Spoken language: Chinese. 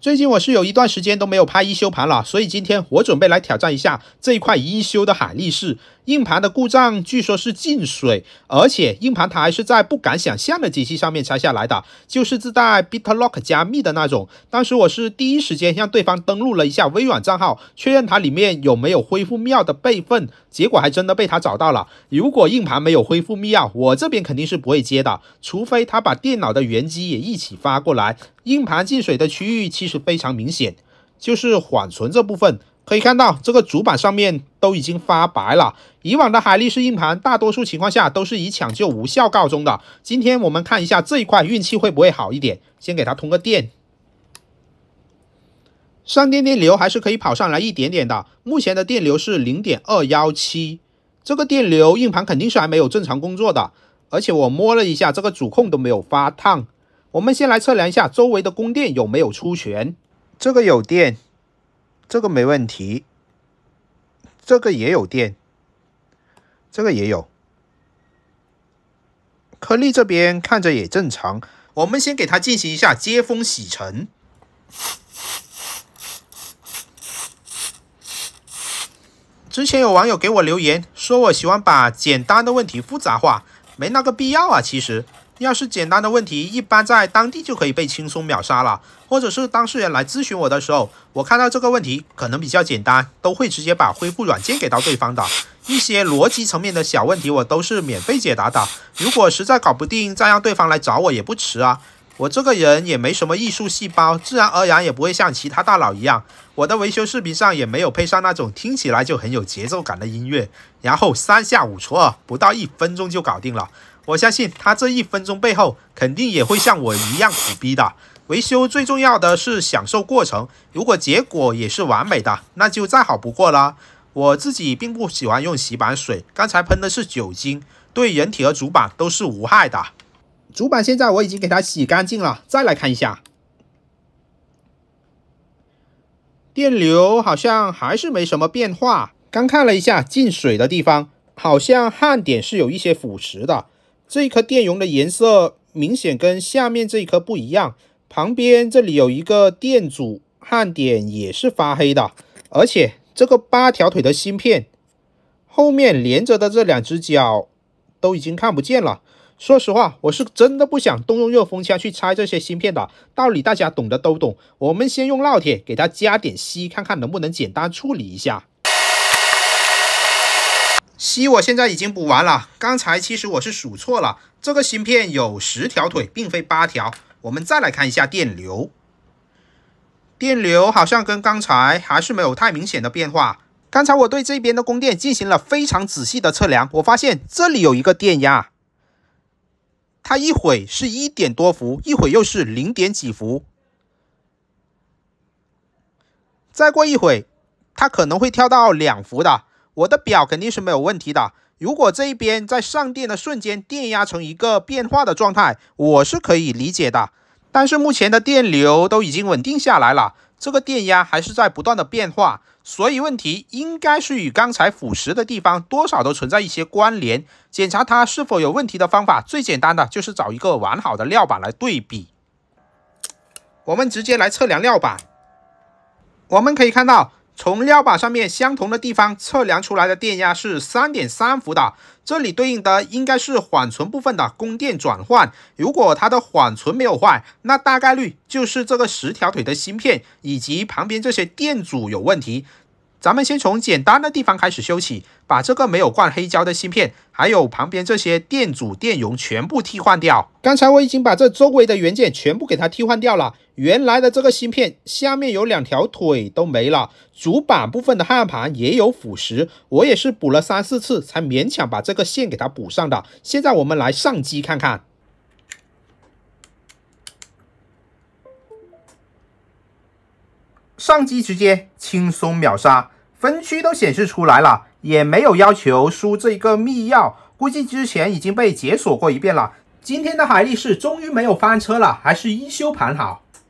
最近我是有一段时间都没有拍一休盘了，所以今天我准备来挑战一下这一块一休的海力士。硬盘的故障据说是进水，而且硬盘它还是在不敢想象的机器上面拆下来的，就是自带 b i t l o c k 加密的那种。当时我是第一时间让对方登录了一下微软账号，确认它里面有没有恢复密钥的备份，结果还真的被他找到了。如果硬盘没有恢复密钥，我这边肯定是不会接的，除非他把电脑的原机也一起发过来。硬盘进水的区域其实非常明显，就是缓存这部分，可以看到这个主板上面。都已经发白了。以往的海力士硬盘，大多数情况下都是以抢救无效告终的。今天我们看一下这一块运气会不会好一点。先给它通个电，上电电流还是可以跑上来一点点的。目前的电流是零点二幺七，这个电流硬盘肯定是还没有正常工作的。而且我摸了一下，这个主控都没有发烫。我们先来测量一下周围的供电有没有出全。这个有电，这个没问题。这个也有电，这个也有颗粒。这边看着也正常，我们先给它进行一下接风洗尘。之前有网友给我留言，说我喜欢把简单的问题复杂化，没那个必要啊，其实。要是简单的问题，一般在当地就可以被轻松秒杀了，或者是当事人来咨询我的时候，我看到这个问题可能比较简单，都会直接把恢复软件给到对方的。一些逻辑层面的小问题，我都是免费解答的。如果实在搞不定，再让对方来找我也不迟啊。我这个人也没什么艺术细胞，自然而然也不会像其他大佬一样，我的维修视频上也没有配上那种听起来就很有节奏感的音乐，然后三下五除二，不到一分钟就搞定了。我相信他这一分钟背后肯定也会像我一样苦逼的。维修最重要的是享受过程，如果结果也是完美的，那就再好不过了。我自己并不喜欢用洗板水，刚才喷的是酒精，对人体和主板都是无害的。主板现在我已经给它洗干净了，再来看一下，电流好像还是没什么变化。刚看了一下进水的地方，好像焊点是有一些腐蚀的。这一颗电容的颜色明显跟下面这一颗不一样，旁边这里有一个电阻焊点也是发黑的，而且这个八条腿的芯片后面连着的这两只脚都已经看不见了。说实话，我是真的不想动用热风枪去拆这些芯片的，道理大家懂的都懂。我们先用烙铁给它加点锡，看看能不能简单处理一下。锡我现在已经补完了，刚才其实我是数错了，这个芯片有十条腿，并非八条。我们再来看一下电流，电流好像跟刚才还是没有太明显的变化。刚才我对这边的供电进行了非常仔细的测量，我发现这里有一个电压，它一会是一点多伏，一会又是零点几伏。再过一会它可能会跳到两伏的。我的表肯定是没有问题的。如果这一边在上电的瞬间电压成一个变化的状态，我是可以理解的。但是目前的电流都已经稳定下来了，这个电压还是在不断的变化，所以问题应该是与刚才腐蚀的地方多少都存在一些关联。检查它是否有问题的方法，最简单的就是找一个完好的料板来对比。我们直接来测量料板，我们可以看到。从料板上面相同的地方测量出来的电压是三点三伏的，这里对应的应该是缓存部分的供电转换。如果它的缓存没有坏，那大概率就是这个十条腿的芯片以及旁边这些电阻有问题。咱们先从简单的地方开始修起，把这个没有灌黑胶的芯片，还有旁边这些电阻、电容全部替换掉。刚才我已经把这周围的元件全部给它替换掉了。原来的这个芯片下面有两条腿都没了，主板部分的焊盘也有腐蚀，我也是补了三四次才勉强把这个线给它补上的。现在我们来上机看看，上机直接轻松秒杀，分区都显示出来了，也没有要求输这个密钥，估计之前已经被解锁过一遍了。今天的海力士终于没有翻车了，还是一修盘好。